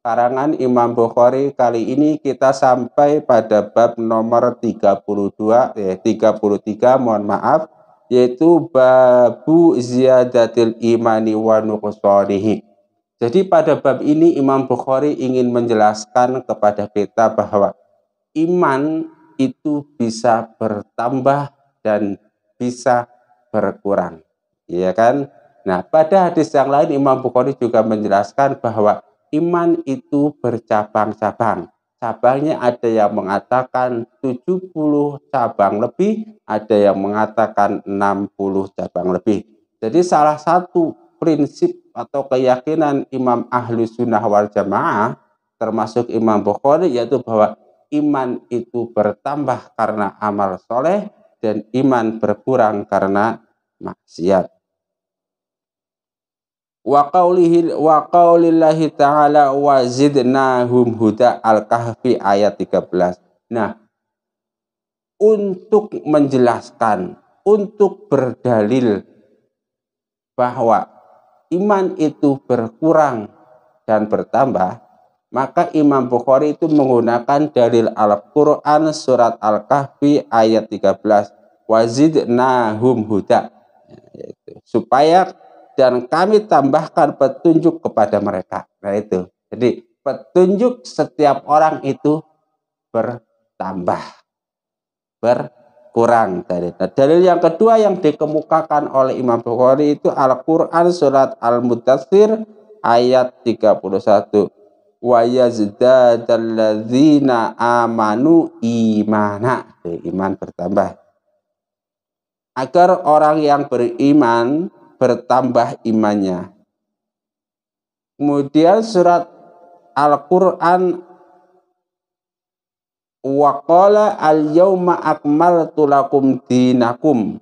karangan Imam Bukhari kali ini kita sampai pada bab nomor 32 ya eh, 33 mohon maaf yaitu babu ziyadatil imani wa nuqsanihi. Jadi pada bab ini Imam Bukhari ingin menjelaskan kepada kita bahwa iman itu bisa bertambah dan bisa berkurang. Iya kan? Nah, pada hadis yang lain Imam Bukhari juga menjelaskan bahwa iman itu bercabang-cabang. Cabangnya ada yang mengatakan 70 cabang lebih, ada yang mengatakan 60 cabang lebih. Jadi salah satu prinsip atau keyakinan Imam Ahlu Sunnah wal Jamaah termasuk Imam Bukhari yaitu bahwa iman itu bertambah karena amal soleh dan iman berkurang karena maksiat wa qaulihi wa ta'ala wa zidnahum huda al-kahfi ayat 13. Nah, untuk menjelaskan, untuk berdalil bahwa iman itu berkurang dan bertambah, maka Imam Bukhari itu menggunakan dalil Al-Qur'an surat Al-Kahfi ayat 13 wazidnahum huda supaya dan kami tambahkan petunjuk kepada mereka. Nah itu. Jadi petunjuk setiap orang itu bertambah. Berkurang tadi. Nah, dalil yang kedua yang dikemukakan oleh Imam Bukhari itu Al-Qur'an surat al Mutasir ayat 31. Wa yazdadalladzina amanu imana. Iman bertambah. Agar orang yang beriman bertambah imannya. Kemudian surat Al-Quran Waqala al-yawma akmaltu lakum dinakum.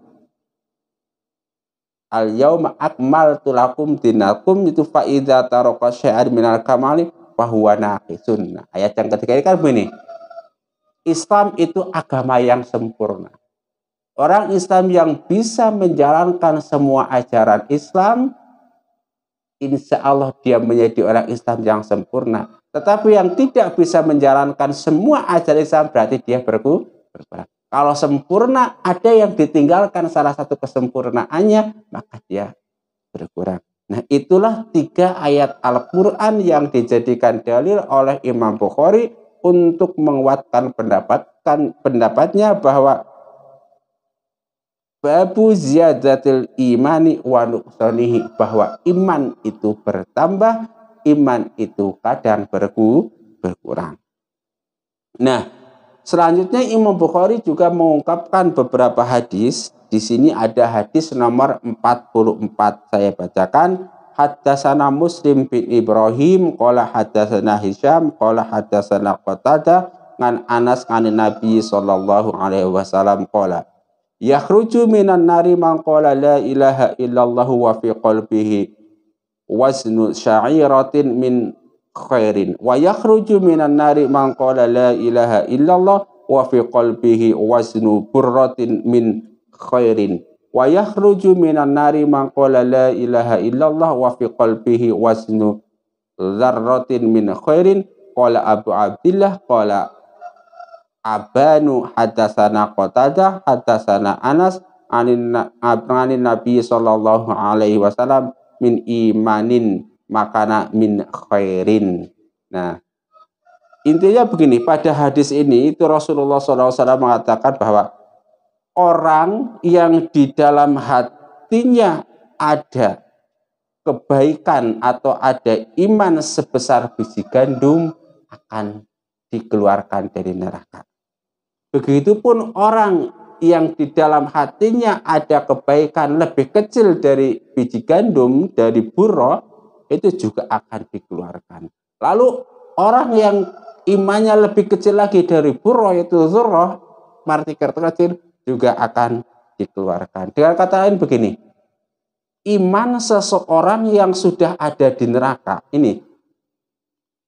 Al-yawma akmaltu lakum dinakum itu fa'idha taraka syair minal kamali fahuwa naqisun. Nah, ayat yang ketiga ini kan begini. Islam itu agama yang sempurna. Orang Islam yang bisa menjalankan semua ajaran Islam, insya Allah dia menjadi orang Islam yang sempurna. Tetapi yang tidak bisa menjalankan semua ajaran Islam berarti dia berkurang. Kalau sempurna ada yang ditinggalkan salah satu kesempurnaannya, maka dia berkurang. Nah itulah tiga ayat Al-Quran yang dijadikan dalil oleh Imam Bukhari untuk menguatkan pendapatkan pendapatnya bahwa babu ziyadatil imani wa nuqsanihi bahwa iman itu bertambah iman itu kadang berku, berkurang nah selanjutnya Imam Bukhari juga mengungkapkan beberapa hadis di sini ada hadis nomor 44 saya bacakan hadasana Muslim bin Ibrahim qala hadasana Hisham qala hadasana Qatada ngan Anas kanin Nabi sallallahu alaihi wasallam qala Yakhruju minan nari man qala la ilaha illallah wa fi qalbihi waznu sya'iratin min khairin wa yakhruju minan nari man qala la ilaha illallah wa fi qalbihi waznu burratin min khairin wa yakhruju minan nari man qala la ilaha illallah wa fi qalbihi waznu dzarratin min khairin qala Abu Abdullah qala abanu hadasana qatadah hadasana anas anin, anin nabi sallallahu alaihi wasallam min imanin makana min khairin nah intinya begini pada hadis ini itu Rasulullah SAW mengatakan bahwa orang yang di dalam hatinya ada kebaikan atau ada iman sebesar biji gandum akan dikeluarkan dari neraka. Begitupun orang yang di dalam hatinya ada kebaikan lebih kecil dari biji gandum, dari burro, itu juga akan dikeluarkan. Lalu orang yang imannya lebih kecil lagi dari burro, yaitu zurroh, martiker terkecil, juga akan dikeluarkan. Dengan kata lain begini, iman seseorang yang sudah ada di neraka ini,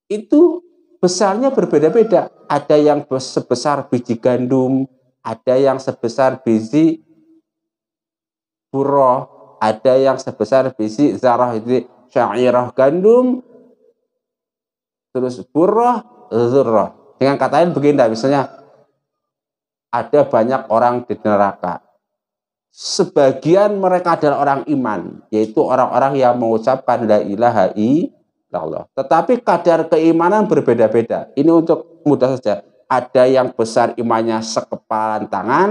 itu besarnya berbeda-beda. Ada yang sebesar biji gandum, ada yang sebesar biji buruh, ada yang sebesar biji zarah, jadi syairah gandum, terus buruh, zurroh. Dengan kata lain begini, misalnya ada banyak orang di neraka. Sebagian mereka adalah orang iman, yaitu orang-orang yang mengucapkan la ilaha illallah Allah. Tetapi kadar keimanan berbeda-beda. Ini untuk mudah saja. Ada yang besar imannya sekepalan tangan,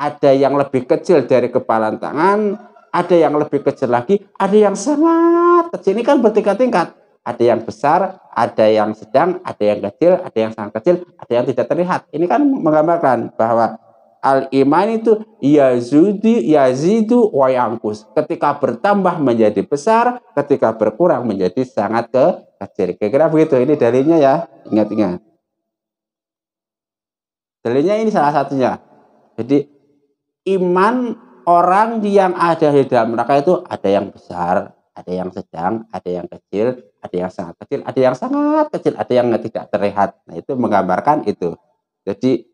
ada yang lebih kecil dari kepalan tangan, ada yang lebih kecil lagi, ada yang sangat kecil. Ini kan bertingkat-tingkat. Ada yang besar, ada yang sedang, ada yang kecil, ada yang sangat kecil, ada yang tidak terlihat. Ini kan menggambarkan bahwa al iman itu yazudi yazidu wayangkus Ketika bertambah menjadi besar, ketika berkurang menjadi sangat ke kecil. Kira-kira begitu. Ini dalilnya ya. Ingat-ingat. Dalilnya ini salah satunya. Jadi iman orang yang ada di dalam neraka itu ada yang besar, ada yang sedang, ada yang kecil, ada yang sangat kecil, ada yang sangat kecil, ada yang tidak terlihat. Nah, itu menggambarkan itu. Jadi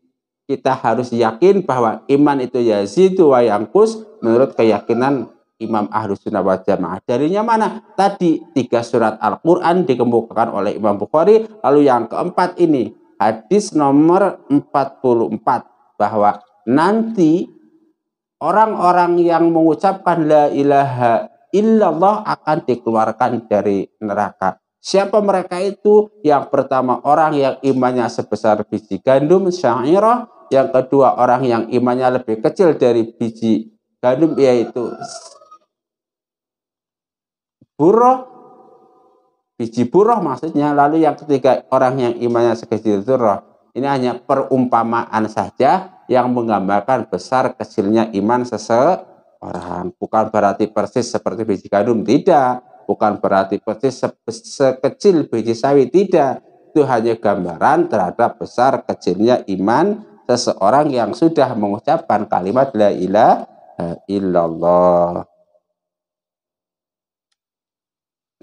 kita harus yakin bahwa iman itu yazidu wa yangkus menurut keyakinan Imam Ahlus Sunnah wal Jamaah. Darinya mana? Tadi tiga surat Al-Quran dikemukakan oleh Imam Bukhari. Lalu yang keempat ini, hadis nomor 44. Bahwa nanti orang-orang yang mengucapkan la ilaha illallah akan dikeluarkan dari neraka. Siapa mereka itu? Yang pertama orang yang imannya sebesar biji gandum, syairah, yang kedua, orang yang imannya lebih kecil dari biji gandum yaitu buruh, biji buruh maksudnya. Lalu yang ketiga, orang yang imannya sekecil roh. Ini hanya perumpamaan saja yang menggambarkan besar kecilnya iman seseorang. Bukan berarti persis seperti biji gandum, tidak. Bukan berarti persis se sekecil biji sawi, tidak. Itu hanya gambaran terhadap besar kecilnya iman seseorang yang sudah mengucapkan kalimat la ilaha illallah.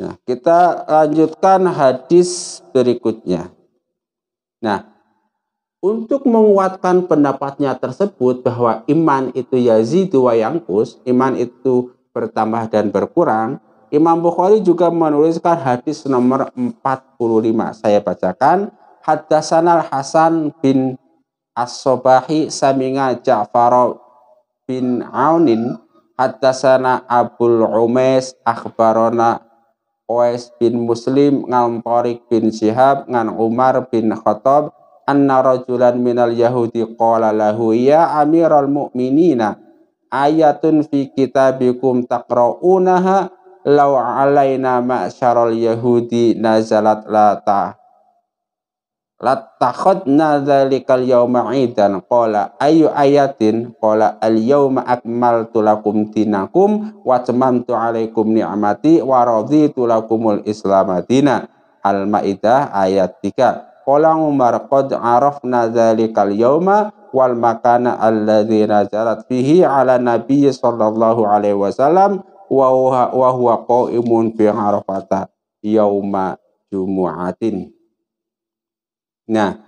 Nah, kita lanjutkan hadis berikutnya. Nah, untuk menguatkan pendapatnya tersebut bahwa iman itu yazidu wa yangkus, iman itu bertambah dan berkurang, Imam Bukhari juga menuliskan hadis nomor 45. Saya bacakan, Haddasanal Hasan bin As-Sobahi Saminga Ja'far bin Aunin atasana Abul Umes Akhbarona Ues bin Muslim ngamporik bin Syihab ngan Umar bin Khattab anna rajulan minal yahudi qala lahu ya amiral mu'minina ayatun fi kitabikum taqra'unaha law alaina ma'asyaral yahudi nazalat la latakhadna dzalikal yauma idan qala ayu ayatin qala al yauma akmaltu lakum dinakum wa tamamtu alaikum ni'mati wa raditu lakumul islamatina al maidah ayat 3 qala umar qad arafna dzalikal yauma wal makana alladzi nazarat fihi ala nabi sallallahu alaihi wasallam wa huwa qaimun bi arafata yauma jumu'atin Nah,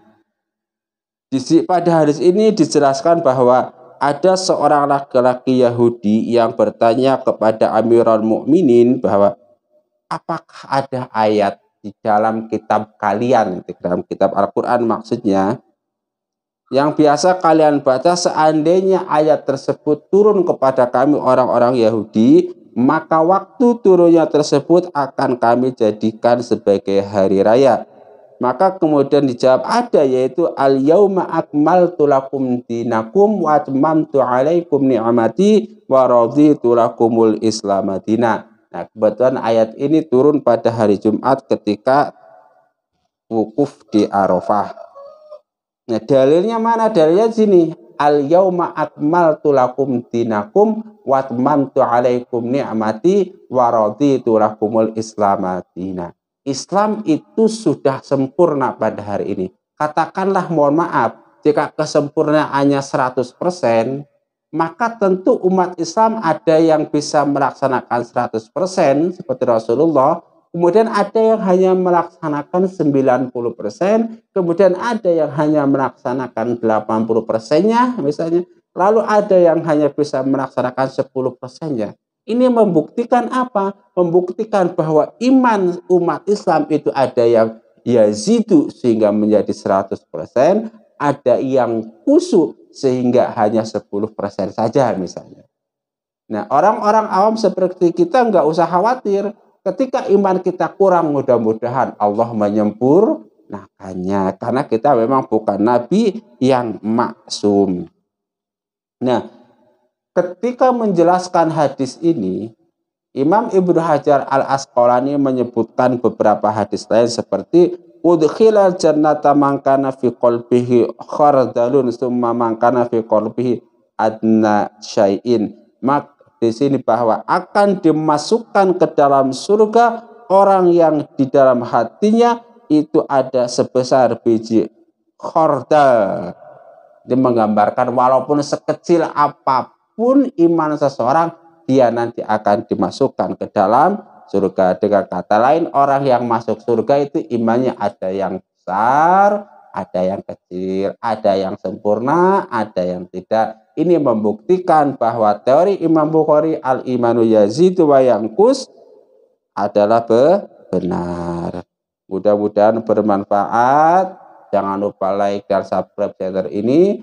pada hadis ini dijelaskan bahwa ada seorang laki-laki Yahudi yang bertanya kepada Amirul Mukminin bahwa apakah ada ayat di dalam kitab kalian, di dalam kitab Al-Quran maksudnya, yang biasa kalian baca seandainya ayat tersebut turun kepada kami orang-orang Yahudi, maka waktu turunnya tersebut akan kami jadikan sebagai hari raya maka kemudian dijawab ada yaitu al yauma akmaltu lakum dinakum wa atmamtu alaikum ni'mati wa raditu lakumul islamatina Nah, kebetulan ayat ini turun pada hari Jumat ketika wukuf di Arafah. Nah, dalilnya mana? Dalilnya sini. Al yauma akmaltu lakum dinakum wa atmamtu alaikum ni'mati wa raditu lakumul islamatina Islam itu sudah sempurna pada hari ini. Katakanlah mohon maaf, jika kesempurnaannya 100%, maka tentu umat Islam ada yang bisa melaksanakan 100% seperti Rasulullah, kemudian ada yang hanya melaksanakan 90%, kemudian ada yang hanya melaksanakan 80%-nya misalnya, lalu ada yang hanya bisa melaksanakan 10%-nya. Ini membuktikan apa? Membuktikan bahwa iman umat Islam itu ada yang yazidu sehingga menjadi 100%, ada yang kusuk sehingga hanya 10% saja misalnya. Nah, orang-orang awam seperti kita nggak usah khawatir. Ketika iman kita kurang, mudah-mudahan Allah menyempur hanya Karena kita memang bukan nabi yang maksum. Nah, ketika menjelaskan hadis ini, Imam Ibnu Hajar Al Asqalani menyebutkan beberapa hadis lain seperti udkhila jannata mangkana fi qalbihi khardalun summa mangkana fi qalbihi adna syai'in. Mak di sini bahwa akan dimasukkan ke dalam surga orang yang di dalam hatinya itu ada sebesar biji khordal. Dia menggambarkan walaupun sekecil apapun apapun iman seseorang, dia nanti akan dimasukkan ke dalam surga. Dengan kata lain, orang yang masuk surga itu imannya ada yang besar, ada yang kecil, ada yang sempurna, ada yang tidak. Ini membuktikan bahwa teori Imam Bukhari al-imanu yazidu wa yangkus adalah benar. Mudah-mudahan bermanfaat. Jangan lupa like dan subscribe channel ini